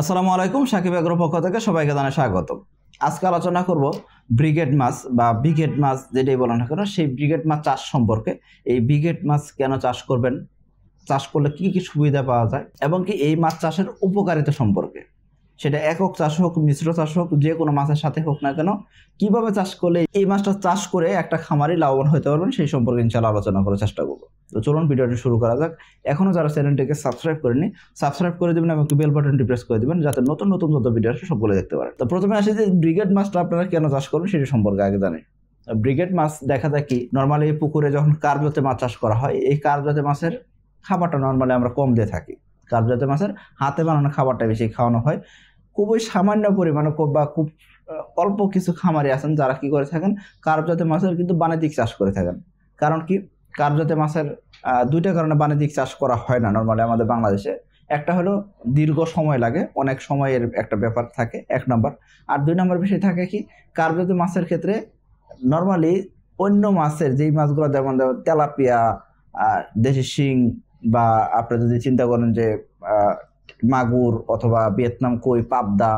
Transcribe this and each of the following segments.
আসসালামু আলাইকুম সাকিব আগ্রহ পক্ষ থেকে সবাইকে জানাই স্বাগত আজকে আলোচনা করব ব্রিগেড মাছ বা ব্রিগেড মাছ যেটাই বলা না কেন সেই ব্রিগেড মাছ চাষ সম্পর্কে এই ব্রিগেড মাছ কেন চাষ করবেন চাষ করলে কি কি সুবিধা পাওয়া যায় এবং কি এই মাছ চাষের উপকারিতা সম্পর্কে সেটা একক চাষ হোক মিশ্র চাষ হোক যে কোনো মাছের সাথে হোক না কেন কিভাবে চাষ করলে এই মাছটা চাষ করে একটা খামারে লাভবান হতে পারবেন সেই সম্পর্কে ইনশাল্লাহ আলোচনা করার চেষ্টা করবো তো চলুন ভিডিওটি শুরু করা যাক এখনও যারা চ্যানেলটিকে সাবস্ক্রাইব করেনি সাবস্ক্রাইব করে দেবেন এবং বেল বাটনটি প্রেস করে দেবেন যাতে নতুন নতুন যত ভিডিও আসে সবগুলো দেখতে পারেন তো প্রথমে আসে যে ব্রিগেড মাছটা আপনারা কেন চাষ করবেন সেটি সম্পর্কে আগে জানেন ব্রিগেড মাছ দেখা যায় কি নর্মালি পুকুরে যখন কার্বজাতে মাছ চাষ করা হয় এই কার্বজাতে মাছের খাবারটা নর্মালি আমরা কম দিয়ে থাকি জাতীয় মাছের হাতে বানানো খাবারটা বেশি খাওয়ানো হয় খুবই সামান্য পরিমাণে বা খুব অল্প কিছু খামারে আছেন যারা কি করে থাকেন জাতীয় মাছের কিন্তু বাণিজ্যিক চাষ করে থাকেন কারণ কি জাতীয় মাছের দুইটা কারণে বাণিজ্যিক চাষ করা হয় না নর্মালি আমাদের বাংলাদেশে একটা হলো দীর্ঘ সময় লাগে অনেক সময়ের একটা ব্যাপার থাকে এক নম্বর আর দুই নম্বর বিষয় থাকে কি জাতীয় মাছের ক্ষেত্রে নর্মালি অন্য মাছের যেই মাছগুলো যেমন তেলাপিয়া দেশি শিং বা আপনি যদি চিন্তা করেন যে মাগুর অথবা ভিয়েতনাম কই পাবদা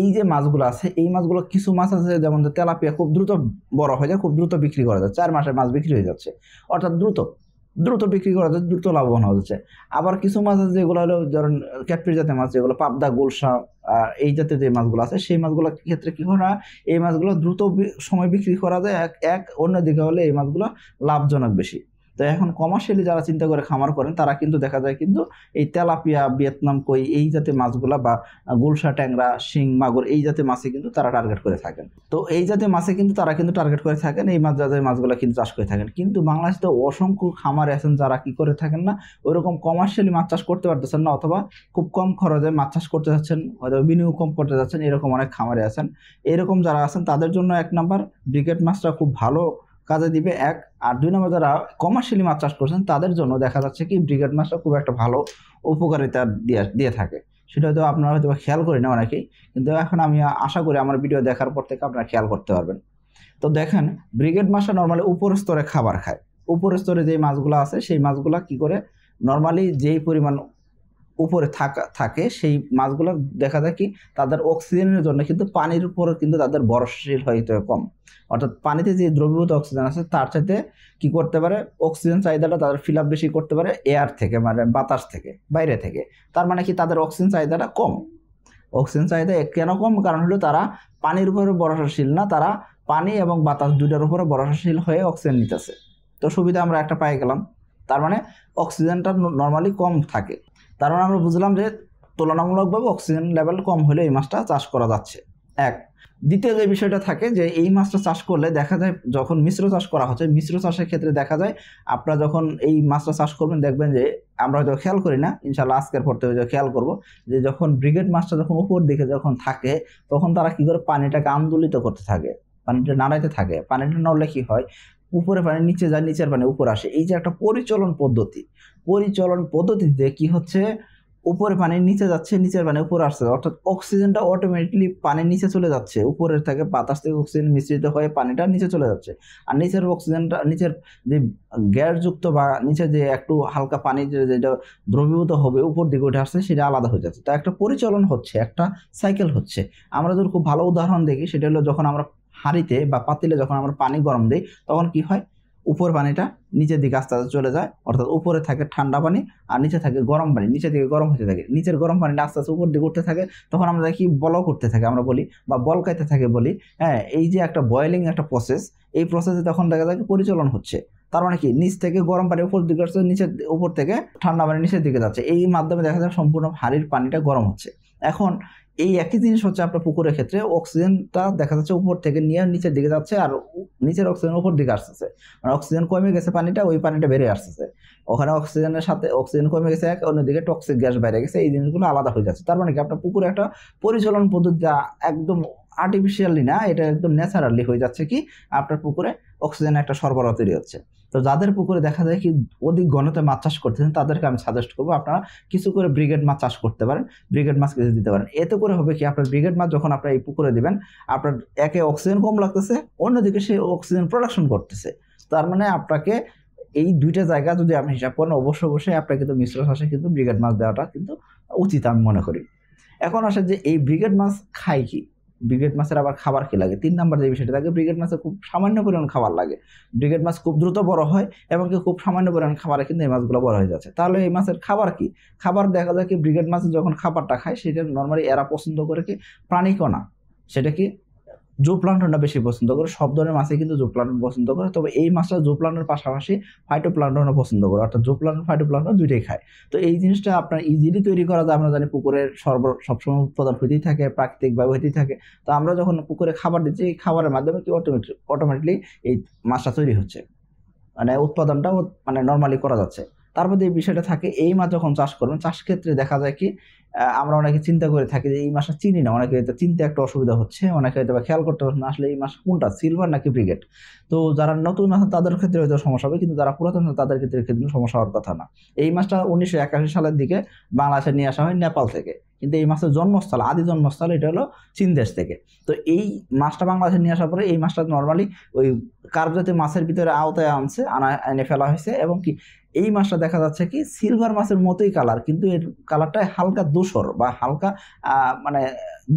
এই যে মাছগুলো আছে এই মাছগুলো কিছু মাছ আছে যেমন তেলাপিয়া খুব দ্রুত বড় হয়ে যায় খুব দ্রুত বিক্রি করা যায় চার মাসে মাছ বিক্রি হয়ে যাচ্ছে অর্থাৎ দ্রুত দ্রুত বিক্রি করা যায় দ্রুত লাভবান হওয়া যাচ্ছে আবার কিছু মাছ আছে যেগুলো হলো ধরেন ক্যাটপির জাতের মাছ যেগুলো পাবদা গোলসা এই জাতীয় যে মাছগুলো আছে সেই মাছগুলো ক্ষেত্রে কী না এই মাছগুলো দ্রুত সময় বিক্রি করা যায় এক এক অন্যদিকে হলে এই মাছগুলো লাভজনক বেশি তো এখন কমার্শিয়ালি যারা চিন্তা করে খামার করেন তারা কিন্তু দেখা যায় কিন্তু এই তেলাপিয়া ভিয়েতনাম কই এই জাতীয় মাছগুলা বা গুলশা ট্যাংরা শিং মাগুর এই জাতীয় মাছে কিন্তু তারা টার্গেট করে থাকেন তো এই জাতীয় মাছে কিন্তু তারা কিন্তু টার্গেট করে থাকেন এই মাছ জাতীয় মাছগুলো কিন্তু চাষ করে থাকেন কিন্তু বাংলাদেশে অসংখ্য খামার আছেন যারা কি করে থাকেন না ওইরকম কমার্শিয়ালি মাছ চাষ করতে পারতেছেন না অথবা খুব কম খরচে মাছ চাষ করতে যাচ্ছেন অথবা বিনিয়োগ কম করতে যাচ্ছেন এরকম অনেক খামারে আছেন এরকম যারা আছেন তাদের জন্য এক নাম্বার ব্রিগেড মাছটা খুব ভালো কাজে দিবে এক আর দুই নম্বর যারা কমার্শিয়ালি মাছ চাষ করছেন তাদের জন্য দেখা যাচ্ছে কি ব্রিগেড মাছটা খুব একটা ভালো উপকারিতা দিয়ে দিয়ে থাকে সেটা হয়তো আপনারা হয়তো খেয়াল করি না অনেকেই কিন্তু এখন আমি আশা করি আমার ভিডিও দেখার পর থেকে আপনারা খেয়াল করতে পারবেন তো দেখেন ব্রিগেড মাছটা নর্মালি উপর স্তরে খাবার খায় উপর স্তরে যেই মাছগুলো আছে সেই মাছগুলো কি করে নর্মালি যেই পরিমাণ উপরে থাকা থাকে সেই মাছগুলো দেখা যায় কি তাদের অক্সিজেনের জন্য কিন্তু পানির উপরে কিন্তু তাদের বরফশীল হয়তো কম অর্থাৎ পানিতে যে দ্রবীভূত অক্সিজেন আছে তার সাথে কি করতে পারে অক্সিজেন চাহিদাটা তাদের ফিল বেশি করতে পারে এয়ার থেকে মানে বাতাস থেকে বাইরে থেকে তার মানে কি তাদের অক্সিজেন চাহিদাটা কম অক্সিজেন চাহিদা কেন কম কারণ হলো তারা পানির উপরে বরসাশীল না তারা পানি এবং বাতাস দুইটার উপরে বরসাশীল হয়ে অক্সিজেন নিতেছে তো সুবিধা আমরা একটা পাই গেলাম তার মানে অক্সিজেনটা নর্মালি কম থাকে তার মানে আমরা বুঝলাম যে তুলনামূলকভাবে অক্সিজেন লেভেল কম হলে এই মাছটা চাষ করা যাচ্ছে এক দ্বিতীয় যে বিষয়টা থাকে যে এই মাছটা চাষ করলে দেখা যায় যখন মিশ্র চাষ করা হচ্ছে মিশ্র চাষের ক্ষেত্রে দেখা যায় আপনারা যখন এই মাছটা চাষ করবেন দেখবেন যে আমরা হয়তো খেয়াল করি না ইনশাল্লাহ আজকের পর থেকে খেয়াল করব যে যখন ব্রিগেড মাছটা যখন উপর দিকে যখন থাকে তখন তারা কী করে পানিটাকে আন্দোলিত করতে থাকে পানিটা নাড়াইতে থাকে পানিটা নড়লে কী হয় উপরে পানি নিচে যায় নিচের পানি উপরে আসে এই যে একটা পরিচলন পদ্ধতি পরিচলন পদ্ধতিতে কি হচ্ছে উপরে পানি নিচে যাচ্ছে নিচের পানি উপরে আসছে অর্থাৎ অক্সিজেনটা অটোমেটিকলি পানির নিচে চলে যাচ্ছে উপরের থেকে বাতাস থেকে অক্সিজেন মিশ্রিত হয়ে পানিটা নিচে চলে যাচ্ছে আর নিচের অক্সিজেনটা নিচের যে গ্যাসযুক্ত বা নিচে যে একটু হালকা পানি যেটা দ্রবীভূত হবে উপর দিকে উঠে আসছে সেটা আলাদা হয়ে যাচ্ছে তা একটা পরিচলন হচ্ছে একটা সাইকেল হচ্ছে আমরা যদি খুব ভালো উদাহরণ দেখি সেটা হলো যখন আমরা হাঁড়িতে বা পাতিলে যখন আমরা পানি গরম দিই তখন কি হয় উপর পানিটা নিচের দিকে আস্তে আস্তে চলে যায় অর্থাৎ উপরে থাকে ঠান্ডা পানি আর নিচে থাকে গরম পানি নিচের দিকে গরম হতে থাকে নিচের গরম পানিটা আস্তে আস্তে উপর দিকে উঠতে থাকে তখন আমরা দেখি বল করতে থাকে আমরা বলি বা বল কাইতে থাকে বলি হ্যাঁ এই যে একটা বয়েলিং একটা প্রসেস এই প্রসেসে তখন দেখা যায় পরিচালন হচ্ছে তার মানে কি নিচ থেকে গরম পানি উপর দিকে আসছে নিচের উপর থেকে ঠান্ডা পানি নিচের দিকে যাচ্ছে এই মাধ্যমে দেখা যায় সম্পূর্ণ হাড়ির পানিটা গরম হচ্ছে এখন এই একই জিনিস হচ্ছে আপনার পুকুরের ক্ষেত্রে অক্সিজেনটা দেখা যাচ্ছে উপর থেকে নিয়ে নিচের দিকে যাচ্ছে আর নিচের অক্সিজেন উপর দিকে আসতেছে মানে অক্সিজেন কমে গেছে পানিটা ওই পানিটা বেড়ে আসতেছে ওখানে অক্সিজেনের সাথে অক্সিজেন কমে গেছে এক অন্যদিকে টক্সিক গ্যাস বেড়ে গেছে এই জিনিসগুলো আলাদা হয়ে যাচ্ছে তার মানে কি আপনার পুকুরে একটা পরিচালন পদ্ধতি একদম আর্টিফিশিয়ালি না এটা একদম ন্যাচারালি হয়ে যাচ্ছে কি আপনার পুকুরে অক্সিজেন একটা সরবরাহ তৈরি হচ্ছে তো যাদের পুকুরে দেখা যায় কি অধিক ঘনতে মাছ চাষ করতেছেন তাদেরকে আমি সাজেস্ট করবো আপনারা কিছু করে ব্রিগেড মাছ চাষ করতে পারেন ব্রিগেড মাছ কিছু দিতে পারেন এতে করে হবে কি আপনার ব্রিগেড মাছ যখন আপনার এই পুকুরে দিবেন আপনার একে অক্সিজেন কম লাগতেছে অন্যদিকে সে অক্সিজেন প্রোডাকশন করতেছে তার মানে আপনাকে এই দুইটা জায়গা যদি আপনি হিসাব করেন অবশ্য অবশ্যই আপনার কিন্তু মিশ্র চাষে কিন্তু ব্রিগেড মাছ দেওয়াটা কিন্তু উচিত আমি মনে করি এখন আসে যে এই ব্রিগেড মাছ খায় কি ব্রিগেড মাছের আবার খাবার কি লাগে তিন নাম্বার যে বিষয়টা থাকে ব্রিগেড মাছের খুব সামান্য পরিমাণ খাবার লাগে ব্রিগেড মাছ খুব দ্রুত বড় হয় এবং কি খুব সামান্য পরিমাণ খাবারে কিন্তু এই মাছগুলো বড় হয়ে যাচ্ছে তাহলে এই মাছের খাবার কি খাবার দেখা যায় কি ব্রিগেড মাছ যখন খাবারটা খায় সেটা নর্মালি এরা পছন্দ করে কি প্রাণীকণা সেটা কি জু প্লান্টনটা বেশি পছন্দ করে সব ধরনের মাছে কিন্তু জু প্লান্টন পছন্দ করে তবে এই মাছটা জু প্লান্টনের পাশাপাশি ফাইটো প্লান্টনও পছন্দ করে অর্থাৎ জু প্লান্টন ফাইটো প্লান্টন দুইটাই খায় তো এই জিনিসটা আপনার ইজিলি তৈরি করা যায় আমরা জানি পুকুরের সর্ব সবসময় উৎপাদন হইতেই থাকে প্রাকৃতিকভাবে হতেই থাকে তো আমরা যখন পুকুরে খাবার দিচ্ছি এই খাবারের মাধ্যমে কি অটোমেটিক অটোমেটিকলি এই মাছটা তৈরি হচ্ছে মানে উৎপাদনটাও মানে নর্মালি করা যাচ্ছে তার মধ্যে এই বিষয়টা থাকে এই মাছ যখন চাষ করবেন চাষ ক্ষেত্রে দেখা যায় কি আমরা অনেকে চিন্তা করে থাকি যে এই মাসটা চিনি না অনেকে হয়তো চিনতে একটা অসুবিধা হচ্ছে অনেকে হয়তো খেয়াল করতে পারছে না আসলে এই মাস কোনটা সিলভার নাকি ব্রিগেড তো যারা নতুন আছে তাদের ক্ষেত্রে হয়তো সমস্যা হবে কিন্তু যারা পুরাতন তাদের ক্ষেত্রে কিন্তু সমস্যা হওয়ার কথা না এই মাছটা উনিশশো একাশি সালের দিকে বাংলাদেশে নিয়ে আসা হয় নেপাল থেকে কিন্তু এই মাছের জন্মস্থল আদি জন্মস্থল এটা হলো চীন দেশ থেকে তো এই মাছটা বাংলাদেশে নিয়ে আসার পরে এই মাছটা নর্মালি ওই কার্ব মাছের ভিতরে আওতায় আনছে আনা এনে ফেলা হয়েছে এবং কি এই মাছটা দেখা যাচ্ছে কি সিলভার মাছের মতোই কালার কিন্তু এর কালারটায় হালকা দূষর বা হালকা মানে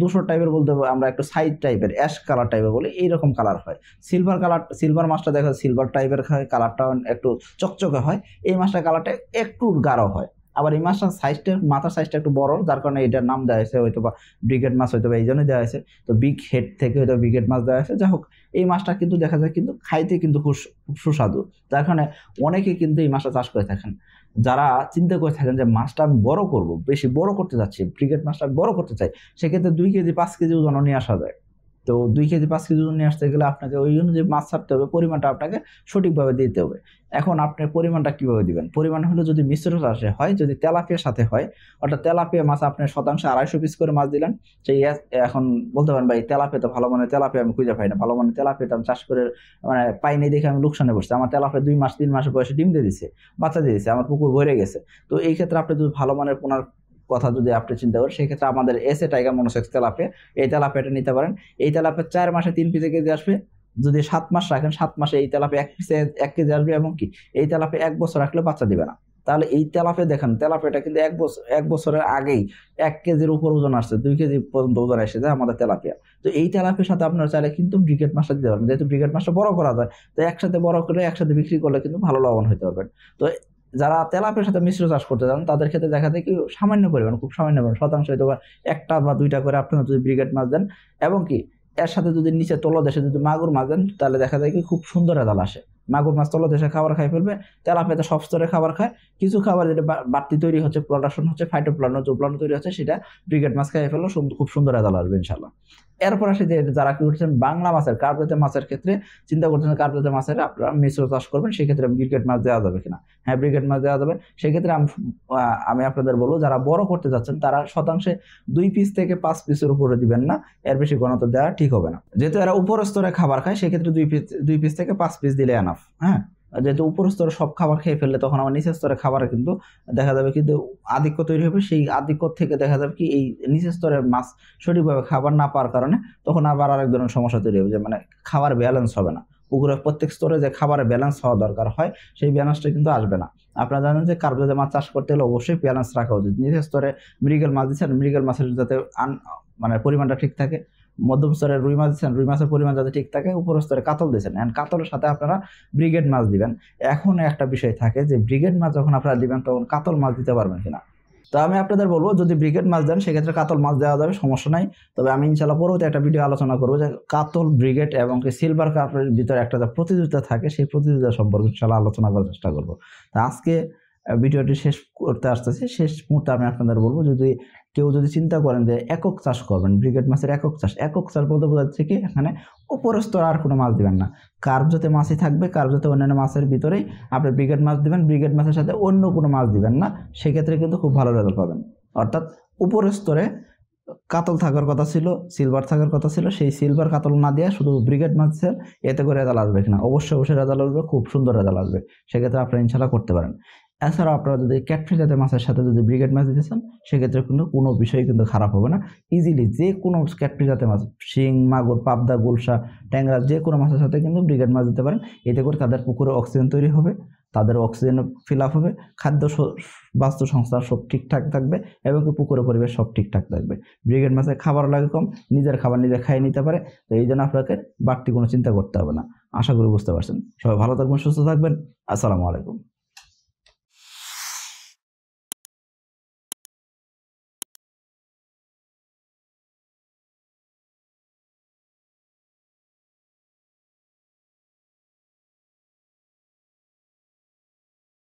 দূষর টাইপের বলতে আমরা একটু সাইড টাইপের অ্যাশ কালার টাইপের বলি এইরকম কালার হয় সিলভার কালার সিলভার মাছটা দেখা সিলভার টাইপের হয় কালারটা একটু চকচকে হয় এই মাছটার কালারটা একটু গাঢ় হয় আবার এই মাছটার সাইজটা মাথার সাইজটা একটু বড় যার কারণে এটার নাম দেওয়া হয়েছে হয়তো বা ব্রিগেড মাছ হয়তো বা এই জন্যই দেওয়া হয়েছে তো বিগ হেড থেকে হয়তো ব্রিগেড মাছ দেওয়া হয়েছে যাই হোক এই মাছটা কিন্তু দেখা যায় কিন্তু খাইতে কিন্তু খুব সুস্বাদু যার কারণে অনেকে কিন্তু এই মাছটা চাষ করে থাকেন যারা চিন্তা করে থাকেন যে মাছটা আমি বড় করব বেশি বড় করতে চাচ্ছি ব্রিগেড মাছটা আমি বড় করতে চাই সেক্ষেত্রে দুই কেজি পাঁচ কেজি ওজন নিয়ে আসা যায় তো দুই কেজি পাঁচ কেজি ওজন নিয়ে আসতে গেলে আপনাকে ওই জন্য যে মাছ ছাড়তে হবে পরিমাণটা আপনাকে সঠিকভাবে দিতে হবে এখন আপনার পরিমাণটা কীভাবে দিবেন পরিমাণ হলো যদি মিশ্র চাষে হয় যদি তেলাপিয়ার সাথে হয় অর্থাৎ তেলাপিয়া মাছ আপনার শতাংশ আড়াইশো পিস করে মাছ দিলেন সেই এখন বলতে পারেন ভাই তেলাপিয়া তো ভালো মানে তেলাপিয়া আমি খুঁজে পাই না ভালো মানে তেলাপিয়া আমি চাষ করে মানে পাইনি দেখে আমি লোকসানে বসছি আমার তেলাপিয়া দুই মাস তিন মাসের বয়সে ডিম দিয়ে দিছে বাচ্চা দিয়ে দিছে আমার পুকুর ভরে গেছে তো এই ক্ষেত্রে আপনি যদি ভালো মানের পোনার কথা যদি আপনি চিন্তা করেন সেক্ষেত্রে আমাদের S A tiger monosex tilapia এই তেলাপিয়াটা নিতে পারেন এই তেলাপে চার মাসে তিন পিসে কেজি আসবে যদি সাত মাস রাখেন সাত মাসে এই তেলাপে এক পিসে এক কেজি আসবে এবং কি এই তেলাপে এক বছর রাখলে বাচ্চা দিবে না তাহলে এই তেলাপে দেখেন তেলাপেটা কিন্তু এক বছর এক বছরের আগেই এক কেজির উপর ওজন আসছে দুই কেজি পর্যন্ত ওজন এসে যায় আমাদের তেলাপিয়া তো এই তেলাপের সাথে আপনারা চাইলে কিন্তু ব্রিগেড মাছটা দিতে পারবেন যেহেতু ব্রিগেড মাছটা বড় করা যায় তো একসাথে বড় করে একসাথে বিক্রি করলে কিন্তু ভালো লবণ হতে পারবেন তো যারা তেলাপের সাথে মিশ্র চাষ করতে চান তাদের ক্ষেত্রে দেখা যায় কি সামান্য পরিমাণ খুব সামান্য পরিমাণ শতাংশ হয়তো একটা বা দুইটা করে আপনি যদি ব্রিগেড মাছ দেন এবং কি এর সাথে যদি নিচে তলদেশে যদি মাগুর মাছ দেন তাহলে দেখা যায় কি খুব সুন্দর রেজাল্ট আসে মাগুর মাছ তলদেশে খাবার খাই ফেলবে তেলাপিয়াতে সব স্তরে খাবার খায় কিছু খাবার যেটা বাড়তি তৈরি হচ্ছে প্রোডাকশন হচ্ছে ফাইটোপ্লানো জোপ্লানো তৈরি হচ্ছে সেটা ব্রিগেড মাছ খাই ফেললো খুব সুন্দর রেজাল্ট আসবে ইনশাল্লাহ এরপর আসে যে যারা কি করছেন বাংলা মাছের কার্পেতে মাছের ক্ষেত্রে চিন্তা করছেন কার্পেতে মাছের আপনারা মিশ্র চাষ করবেন সেক্ষেত্রে ব্রিগেড মাছ দেওয়া যাবে কিনা হ্যাঁ ব্রিগেড মাছ দেওয়া যাবে সেক্ষেত্রে আমি আপনাদের বলবো যারা বড় করতে যাচ্ছেন তারা শতাংশে দুই পিস থেকে পাঁচ পিসের উপরে দিবেন না এর বেশি ঘনত্ব দেওয়া ঠিক হবে না যেহেতু এরা উপর স্তরে খাবার খায় সেক্ষেত্রে দুই পিস দুই পিস থেকে পাঁচ পিস দিলে আনা এনাফ হ্যাঁ যেহেতু উপর স্তরে সব খাবার খেয়ে ফেললে তখন আমার নিচের স্তরে খাবার কিন্তু দেখা যাবে কিন্তু আধিক্য তৈরি হবে সেই আধিক্য থেকে দেখা যাবে কি এই নিচের স্তরের মাছ সঠিকভাবে খাবার না পাওয়ার কারণে তখন আবার আরেক ধরনের সমস্যা তৈরি হবে যে মানে খাবার ব্যালেন্স হবে না পুকুরের প্রত্যেক স্তরে যে খাবারের ব্যালেন্স হওয়া দরকার হয় সেই ব্যালেন্সটা কিন্তু আসবে না আপনারা জানেন যে কার্বোজাতে মাছ চাষ করতে হলে অবশ্যই ব্যালেন্স রাখা উচিত নিচের স্তরে মৃগেল মাছ দিচ্ছেন মৃগেল মাছের যাতে আন মানে পরিমাণটা ঠিক থাকে মধ্যম স্তরের রুই মাছ দিচ্ছেন রুই মাছের পরিমাণ যাতে ঠিক থাকে উপর স্তরে কাতল দিচ্ছেন অ্যান্ড কাতলের সাথে আপনারা ব্রিগেড মাছ দিবেন এখন একটা বিষয় থাকে যে ব্রিগেড মাছ যখন আপনারা দিবেন তখন কাতল মাছ দিতে পারবেন কিনা তো আমি আপনাদের বলবো যদি ব্রিগেড মাছ দেন সেক্ষেত্রে কাতল মাছ দেওয়া যাবে সমস্যা নাই তবে আমি ইনশাল্লাহ পরবর্তী একটা ভিডিও আলোচনা করবো যে কাতল ব্রিগেড এবং সিলভার কাপের ভিতরে একটা যে প্রতিযোগিতা থাকে সেই প্রতিযোগিতা সম্পর্কে ইনশাল্লাহ আলোচনা করার চেষ্টা করবো তা আজকে ভিডিওটি শেষ করতে আসতেছি শেষ মুহূর্তে আমি আপনাদের বলবো যদি কেউ যদি চিন্তা করেন যে একক চাষ করবেন ব্রিগেড মাছের একক চাষ একক চাষ বলতে বোঝাচ্ছে কি এখানে উপরস্তর আর কোনো মাছ দিবেন না কার্ভ যাতে মাছই থাকবে কার্ভ যাতে অন্যান্য মাছের ভিতরেই আপনি ব্রিগেড মাছ দিবেন ব্রিগেড মাছের সাথে অন্য কোনো মাছ দিবেন না সেক্ষেত্রে কিন্তু খুব ভালো রেজাল্ট পাবেন অর্থাৎ উপরের স্তরে কাতল থাকার কথা ছিল সিলভার থাকার কথা ছিল সেই সিলভার কাতল না দিয়ে শুধু ব্রিগেড মাছের এতে করে রেজাল্ট আসবে কিনা অবশ্যই অবশ্যই রেজাল্ট আসবে খুব সুন্দর রেজাল্ট আসবে সেক্ষেত্রে আপনারা ইনশাল্লাহ করতে পারেন এছাড়াও আপনারা যদি ক্যাটফিন জাতীয় মাছের সাথে যদি ব্রিগেড মাছ দিতে চান সেক্ষেত্রে কিন্তু কোনো বিষয় কিন্তু খারাপ হবে না ইজিলি যে কোনো ক্যাটফিন জাতীয় মাছ শিং মাগুর পাবদা গুলশা ট্যাংরা যে কোনো মাছের সাথে কিন্তু ব্রিগেড মাছ দিতে পারেন এতে করে তাদের পুকুরে অক্সিজেন তৈরি হবে তাদের অক্সিজেন ফিল আপ হবে খাদ্য বাস্তু সংস্থার সব ঠিকঠাক থাকবে এবং পুকুরের পরিবেশ সব ঠিকঠাক থাকবে ব্রিগেড মাছের খাবার লাগে কম নিজের খাবার নিজে খাইয়ে নিতে পারে তো এই জন্য আপনাকে বাড়তি কোনো চিন্তা করতে হবে না আশা করি বুঝতে পারছেন সবাই ভালো থাকবেন সুস্থ থাকবেন আসসালামু আলাইকুম